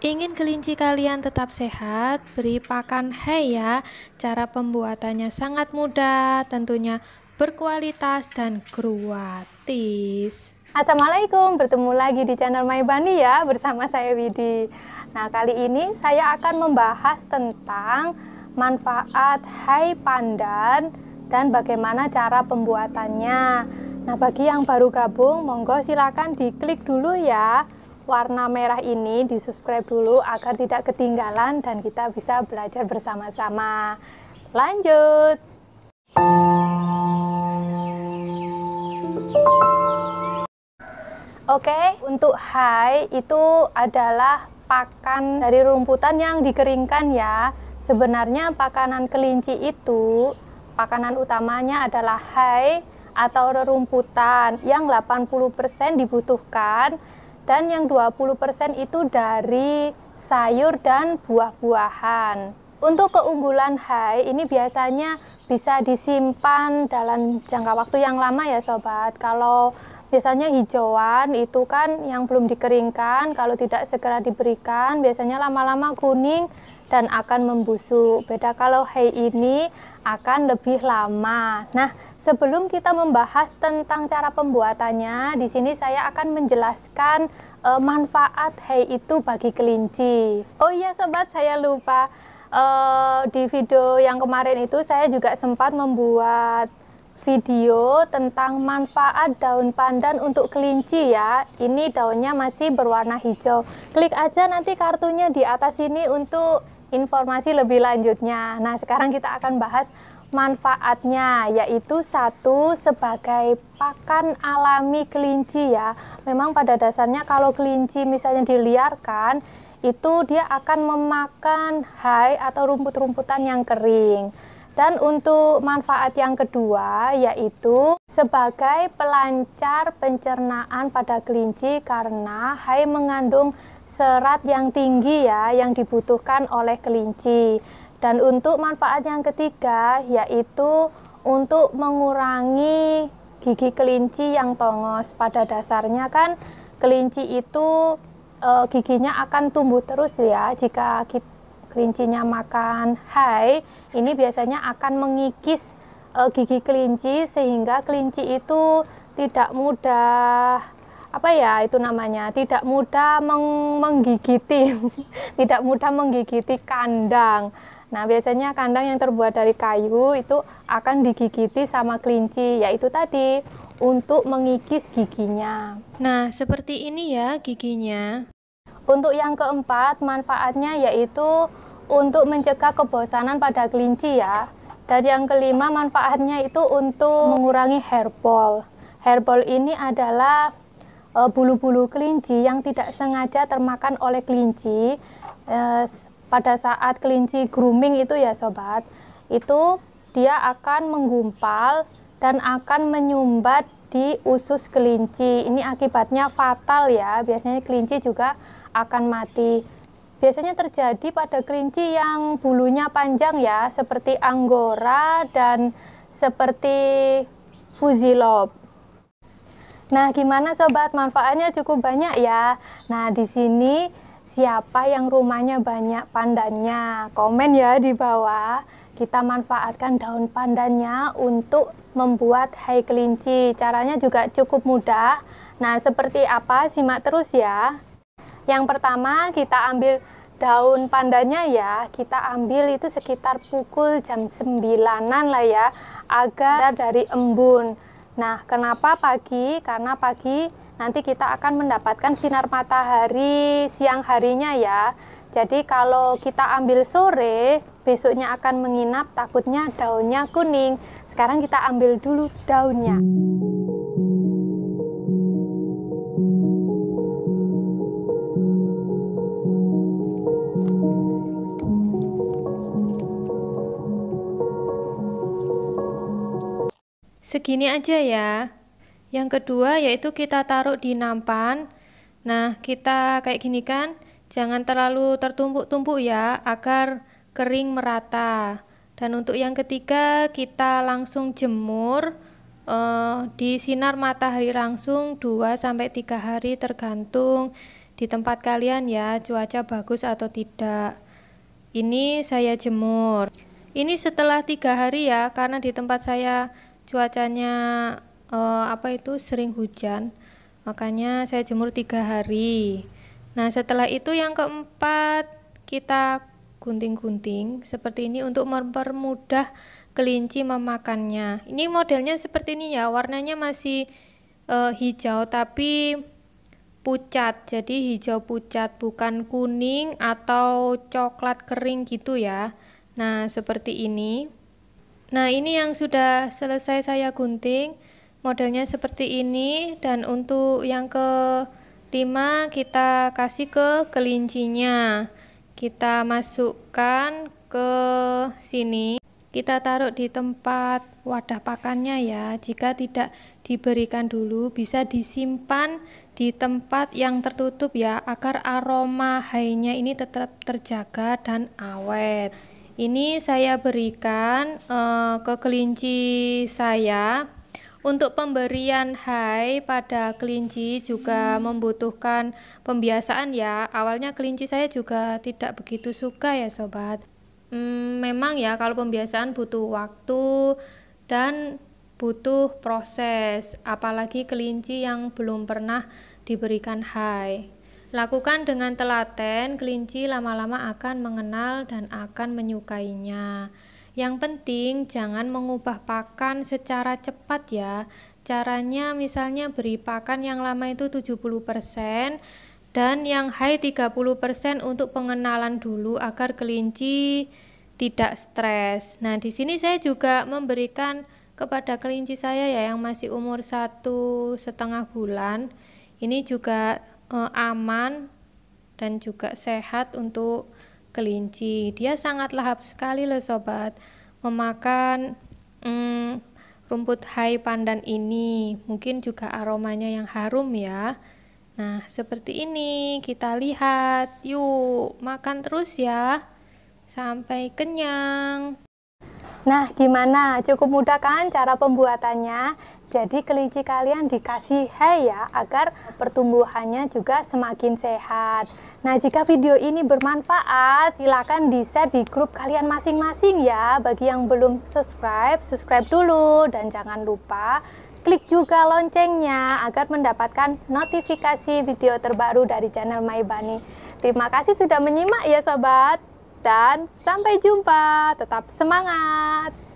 Ingin kelinci kalian tetap sehat? Beri pakan hay ya. Cara pembuatannya sangat mudah, tentunya berkualitas dan gratis. Assalamualaikum, bertemu lagi di channel My Bunny ya bersama saya Widi. Nah, kali ini saya akan membahas tentang manfaat hei pandan dan bagaimana cara pembuatannya. Nah, bagi yang baru gabung, monggo silakan diklik dulu ya warna merah ini di subscribe dulu agar tidak ketinggalan dan kita bisa belajar bersama-sama lanjut Oke, okay, untuk hai itu adalah pakan dari rumputan yang dikeringkan ya. Sebenarnya pakanan kelinci itu pakanan utamanya adalah hai atau rerumputan yang 80% dibutuhkan dan yang 20% itu dari sayur dan buah-buahan. Untuk keunggulan hai ini biasanya bisa disimpan dalam jangka waktu yang lama ya sobat. Kalau biasanya hijauan itu kan yang belum dikeringkan kalau tidak segera diberikan biasanya lama-lama kuning dan akan membusuk beda kalau hay ini akan lebih lama nah sebelum kita membahas tentang cara pembuatannya di sini saya akan menjelaskan e, manfaat hay itu bagi kelinci oh iya sobat saya lupa e, di video yang kemarin itu saya juga sempat membuat video tentang manfaat daun pandan untuk kelinci ya. Ini daunnya masih berwarna hijau. Klik aja nanti kartunya di atas sini untuk informasi lebih lanjutnya. Nah, sekarang kita akan bahas manfaatnya yaitu satu sebagai pakan alami kelinci ya. Memang pada dasarnya kalau kelinci misalnya diliarkan itu dia akan memakan hai atau rumput-rumputan yang kering. Dan untuk manfaat yang kedua yaitu sebagai pelancar pencernaan pada kelinci karena hai mengandung serat yang tinggi ya yang dibutuhkan oleh kelinci. Dan untuk manfaat yang ketiga yaitu untuk mengurangi gigi kelinci yang tongos. Pada dasarnya kan kelinci itu e, giginya akan tumbuh terus ya jika kita kelincinya makan hai, ini biasanya akan mengikis e, gigi kelinci sehingga kelinci itu tidak mudah apa ya itu namanya tidak mudah meng menggigiti tidak mudah menggigiti kandang nah biasanya kandang yang terbuat dari kayu itu akan digigiti sama kelinci yaitu tadi untuk mengikis giginya nah seperti ini ya giginya untuk yang keempat, manfaatnya yaitu untuk mencegah kebosanan pada kelinci ya. Dan yang kelima, manfaatnya itu untuk mengurangi hairball. Hairball ini adalah eh, bulu-bulu e, kelinci yang tidak sengaja termakan oleh kelinci e, pada saat kelinci grooming itu ya sobat. Itu dia akan menggumpal dan akan menyumbat di usus kelinci. Ini akibatnya fatal ya. Biasanya kelinci juga akan mati. Biasanya terjadi pada kelinci yang bulunya panjang ya, seperti anggora dan seperti fuzilob. Nah, gimana sobat? Manfaatnya cukup banyak ya. Nah, di sini siapa yang rumahnya banyak pandannya? Komen ya di bawah. Kita manfaatkan daun pandannya untuk membuat hai kelinci. Caranya juga cukup mudah. Nah, seperti apa? Simak terus ya. Yang pertama kita ambil daun pandannya ya kita ambil itu sekitar pukul jam sembilanan lah ya agar dari embun nah kenapa pagi karena pagi nanti kita akan mendapatkan sinar matahari siang harinya ya jadi kalau kita ambil sore besoknya akan menginap takutnya daunnya kuning sekarang kita ambil dulu daunnya segini aja ya yang kedua yaitu kita taruh di nampan nah kita kayak gini kan jangan terlalu tertumpuk-tumpuk ya agar kering merata dan untuk yang ketiga kita langsung jemur eh, di sinar matahari langsung 2-3 hari tergantung di tempat kalian ya cuaca bagus atau tidak ini saya jemur ini setelah tiga hari ya karena di tempat saya cuacanya uh, apa itu sering hujan makanya saya jemur tiga hari nah setelah itu yang keempat kita gunting-gunting seperti ini untuk mempermudah kelinci memakannya ini modelnya seperti ini ya warnanya masih uh, hijau tapi pucat jadi hijau pucat bukan kuning atau coklat kering gitu ya nah seperti ini Nah, ini yang sudah selesai saya gunting. Modelnya seperti ini dan untuk yang ke 5 kita kasih ke kelincinya. Kita masukkan ke sini. Kita taruh di tempat wadah pakannya ya. Jika tidak diberikan dulu bisa disimpan di tempat yang tertutup ya agar aroma hainya ini tetap terjaga dan awet. Ini saya berikan uh, ke kelinci saya. Untuk pemberian hai pada kelinci juga hmm. membutuhkan pembiasaan ya. Awalnya kelinci saya juga tidak begitu suka ya sobat. Hmm, memang ya kalau pembiasaan butuh waktu dan butuh proses, apalagi kelinci yang belum pernah diberikan hai. Lakukan dengan telaten, kelinci lama-lama akan mengenal dan akan menyukainya. Yang penting, jangan mengubah pakan secara cepat ya. Caranya misalnya beri pakan yang lama itu 70% dan yang high 30% untuk pengenalan dulu agar kelinci tidak stres. Nah, di sini saya juga memberikan kepada kelinci saya ya yang masih umur satu setengah bulan. Ini juga uh, aman dan juga sehat untuk kelinci. Dia sangat lahap sekali loh sobat memakan mm, rumput hai pandan ini. Mungkin juga aromanya yang harum ya. Nah, seperti ini kita lihat. Yuk, makan terus ya sampai kenyang. Nah, gimana? Cukup mudah kan cara pembuatannya? Jadi kelinci kalian dikasih hay ya agar pertumbuhannya juga semakin sehat. Nah, jika video ini bermanfaat, silahkan di-share di grup kalian masing-masing ya. Bagi yang belum subscribe, subscribe dulu dan jangan lupa klik juga loncengnya agar mendapatkan notifikasi video terbaru dari channel My Bunny. Terima kasih sudah menyimak ya sobat dan sampai jumpa. Tetap semangat.